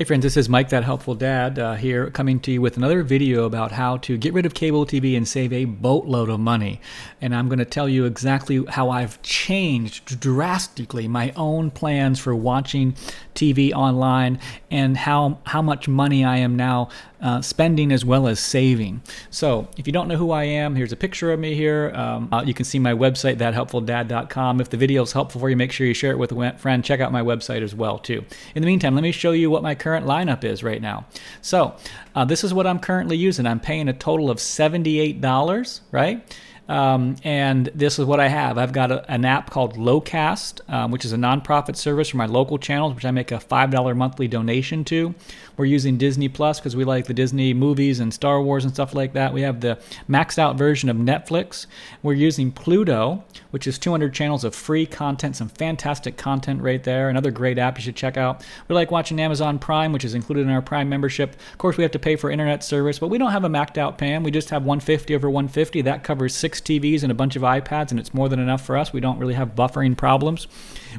Hey friends, this is Mike, that helpful dad, uh, here coming to you with another video about how to get rid of cable TV and save a boatload of money. And I'm going to tell you exactly how I've changed drastically my own plans for watching TV online and how how much money I am now uh, spending as well as saving. So if you don't know who I am, here's a picture of me here. Um, uh, you can see my website, thathelpfuldad.com. If the video is helpful for you, make sure you share it with a friend. Check out my website as well too. In the meantime, let me show you what my current lineup is right now. So uh, this is what I'm currently using. I'm paying a total of $78, right? Um, and this is what I have. I've got a, an app called Lowcast, um, which is a nonprofit service for my local channels, which I make a $5 monthly donation to. We're using Disney Plus because we like the Disney movies and Star Wars and stuff like that. We have the maxed out version of Netflix. We're using Pluto, which is 200 channels of free content, some fantastic content right there. Another great app you should check out. We like watching Amazon Prime, which is included in our Prime membership. Of course, we have to pay for internet service, but we don't have a maxed out PAM. We just have 150 over 150. That covers six TVs and a bunch of iPads, and it's more than enough for us. We don't really have buffering problems.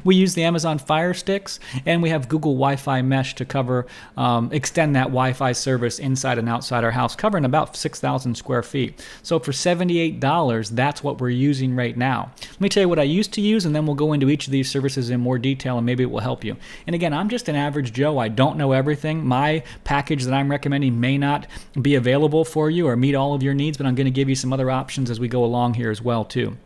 We use the Amazon Fire Sticks, and we have Google Wi-Fi Mesh to cover um, extend that Wi-Fi service inside and outside our house, covering about 6,000 square feet. So for $78, that's what we're using right now. Let me tell you what I used to use, and then we'll go into each of these services in more detail, and maybe it will help you. And again, I'm just an average Joe. I don't know everything. My package that I'm recommending may not be available for you or meet all of your needs, but I'm going to give you some other options as we go along here as well too.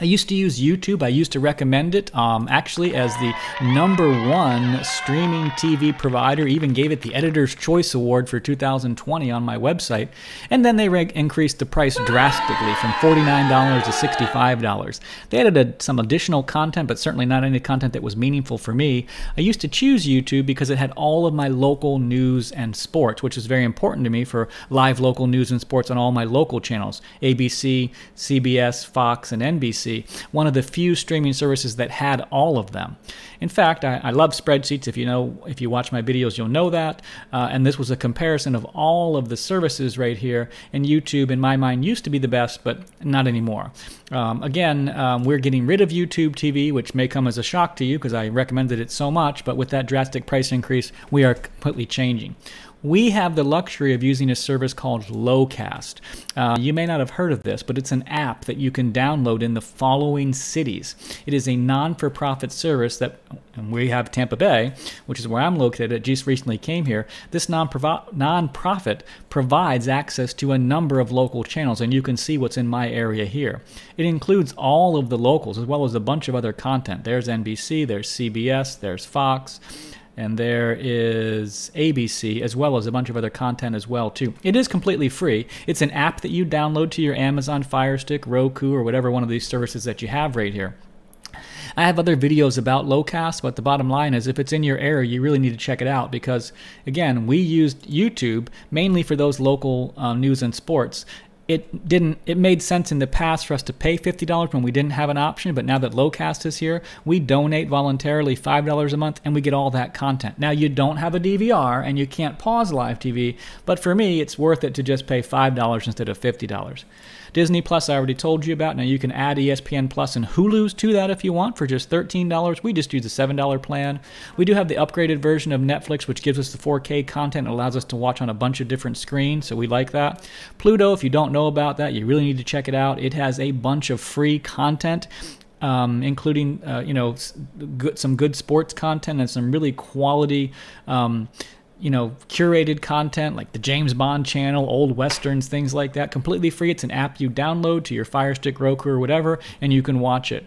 I used to use YouTube. I used to recommend it um, actually as the number one streaming TV provider, even gave it the Editor's Choice Award for 2020 on my website. And then they increased the price drastically from $49 to $65. They added a, some additional content, but certainly not any content that was meaningful for me. I used to choose YouTube because it had all of my local news and sports, which is very important to me for live local news and sports on all my local channels ABC, CBS, Fox, and NBC one of the few streaming services that had all of them. In fact, I, I love spreadsheets. If you know, if you watch my videos, you'll know that. Uh, and this was a comparison of all of the services right here. And YouTube, in my mind, used to be the best, but not anymore. Um, again, um, we're getting rid of YouTube TV, which may come as a shock to you because I recommended it so much. But with that drastic price increase, we are completely changing we have the luxury of using a service called Lowcast. Uh, you may not have heard of this, but it's an app that you can download in the following cities. It is a non for profit service that we have Tampa Bay, which is where I'm located, it just recently came here. This non profit provides access to a number of local channels, and you can see what's in my area here. It includes all of the locals as well as a bunch of other content. There's NBC, there's CBS, there's Fox and there is ABC as well as a bunch of other content as well too. It is completely free. It's an app that you download to your Amazon Fire Stick, Roku, or whatever one of these services that you have right here. I have other videos about Lowcast, but the bottom line is if it's in your area, you really need to check it out because, again, we used YouTube mainly for those local uh, news and sports, it didn't it made sense in the past for us to pay $50 when we didn't have an option but now that lowcast is here we donate voluntarily $5 a month and we get all that content now you don't have a dvr and you can't pause live tv but for me it's worth it to just pay $5 instead of $50 disney plus i already told you about now you can add espn plus and hulu's to that if you want for just $13 we just use the $7 plan we do have the upgraded version of netflix which gives us the 4k content and allows us to watch on a bunch of different screens so we like that pluto if you don't know know about that, you really need to check it out. It has a bunch of free content. Um, including uh, you know good, some good sports content and some really quality um, you know curated content like the James Bond channel, old westerns, things like that. Completely free. It's an app you download to your Fire Stick, Roku, or whatever, and you can watch it.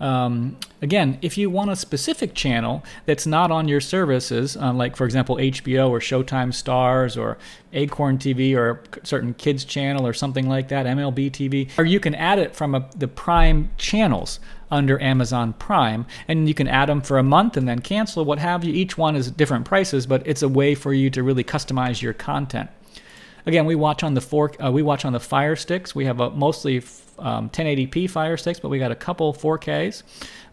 Um, again, if you want a specific channel that's not on your services, uh, like for example HBO or Showtime Stars or Acorn TV or a certain kids channel or something like that, MLB TV, or you can add it from a, the Prime channels under Amazon Prime, and you can add them for a month and then cancel, what have you. Each one is different prices, but it's a way for you to really customize your content. Again, we watch on the fork. Uh, we watch on the Fire Sticks. We have a mostly um, 1080p Fire Sticks, but we got a couple 4Ks.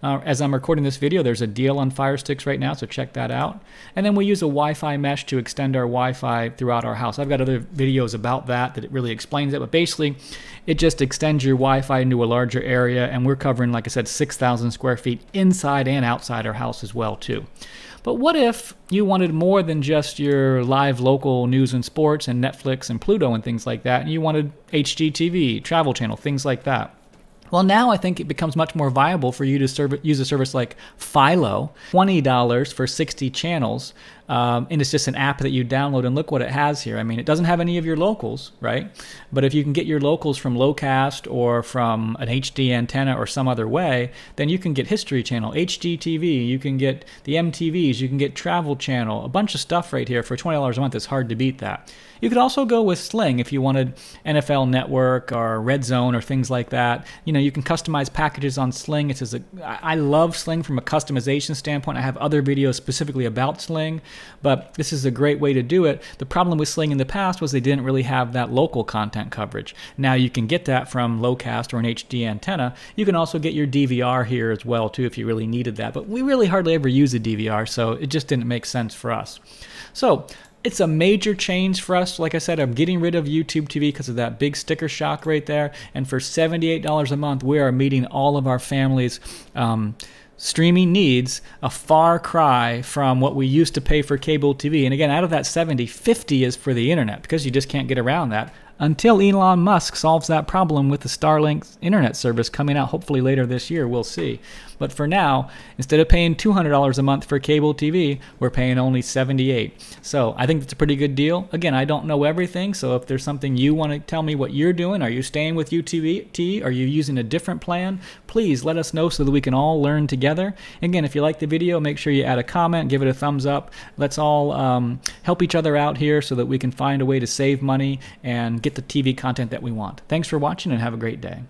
Uh, as I'm recording this video, there's a deal on Fire Sticks right now, so check that out. And then we use a Wi-Fi mesh to extend our Wi-Fi throughout our house. I've got other videos about that that it really explains it, but basically it just extends your Wi-Fi into a larger area, and we're covering, like I said, 6,000 square feet inside and outside our house as well too. But what if you wanted more than just your live local news and sports and Netflix and Pluto and things like that, and you wanted HGTV, Travel Channel, things like like that. Well, now I think it becomes much more viable for you to serve, use a service like Philo, $20 for 60 channels. Um, and it's just an app that you download and look what it has here. I mean, it doesn't have any of your locals, right? But if you can get your locals from Locast or from an HD antenna or some other way, then you can get History Channel, HGTV, you can get the MTVs, you can get Travel Channel, a bunch of stuff right here for $20 a month. It's hard to beat that. You could also go with Sling if you wanted NFL Network or Red Zone or things like that. You know, know, you can customize packages on Sling. It says, I love Sling from a customization standpoint. I have other videos specifically about Sling, but this is a great way to do it. The problem with Sling in the past was they didn't really have that local content coverage. Now you can get that from Lowcast or an HD antenna. You can also get your DVR here as well too if you really needed that, but we really hardly ever use a DVR, so it just didn't make sense for us. So it's a major change for us. Like I said, I'm getting rid of YouTube TV because of that big sticker shock right there. And for $78 a month, we are meeting all of our family's Um, streaming needs a far cry from what we used to pay for cable TV. And again, out of that 70, 50 is for the internet because you just can't get around that until Elon Musk solves that problem with the Starlink internet service coming out hopefully later this year. We'll see. But for now, instead of paying $200 a month for cable TV, we're paying only 78. So I think that's a pretty good deal. Again, I don't know everything, so if there's something you want to tell me what you're doing, are you staying with UTVT? Are you using a different plan? Please let us know so that we can all learn together. Again, if you like the video, make sure you add a comment, give it a thumbs up. Let's all um, help each other out here so that we can find a way to save money and get the TV content that we want. Thanks for watching and have a great day.